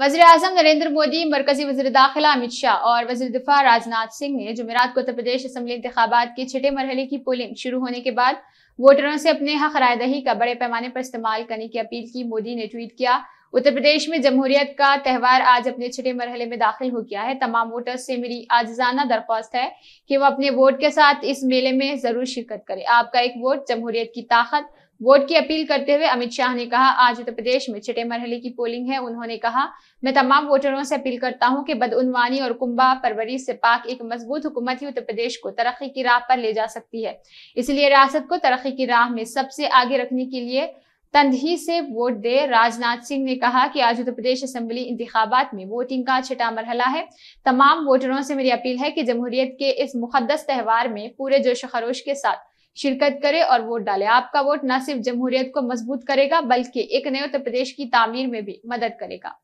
वजी अजम नरेंद्र मोदी मरकजी वजी दाखिला अमित शाह और वजर दिफा राजनाथ सिंह ने जमेरात को उत्तर प्रदेश असम्बली इंतबात के छठे मरहले की पोलिंग शुरू होने के बाद वोटरों से अपने हक रायदही का बड़े पैमाने पर इस्तेमाल करने की अपील की मोदी ने ट्वीट किया उत्तर प्रदेश में जमहूरियत का त्यौहार आज अपने छठे मरहले में दाखिल हो गया है तमाम वोटर्स से मेरी आजाना दरख्वास्त है कि वो अपने वोट के साथ इस मेले में जरूर शिरकत करें आपका एक वोट जमहूरियत की ताकत वोट की अपील करते हुए अमित शाह ने कहा आज उत्तर प्रदेश में छठे मरहले की पोलिंग है उन्होंने कहा मैं तमाम वोटरों से अपील करता हूं कि बदउनवानी और कुंबा परवरी से पाक एक मजबूत हुकूमत ही उत्तर प्रदेश को तरक्की की राह पर ले जा सकती है इसलिए रियासत को तरक्की की राह में सबसे आगे रखने के लिए तंदही से वोट दे राजनाथ सिंह ने कहा कि आज उत्तर प्रदेश असेंबली इंतबात में वोटिंग का छठा मरहला है तमाम वोटरों से मेरी अपील है कि जमहूरियत के इस मुकदस त्यौहार में पूरे जोश खरोश के साथ शिरकत करें और वोट डालें आपका वोट न सिर्फ जमहूरियत को मजबूत करेगा बल्कि एक नए उत्तर प्रदेश की तामीर में भी मदद करेगा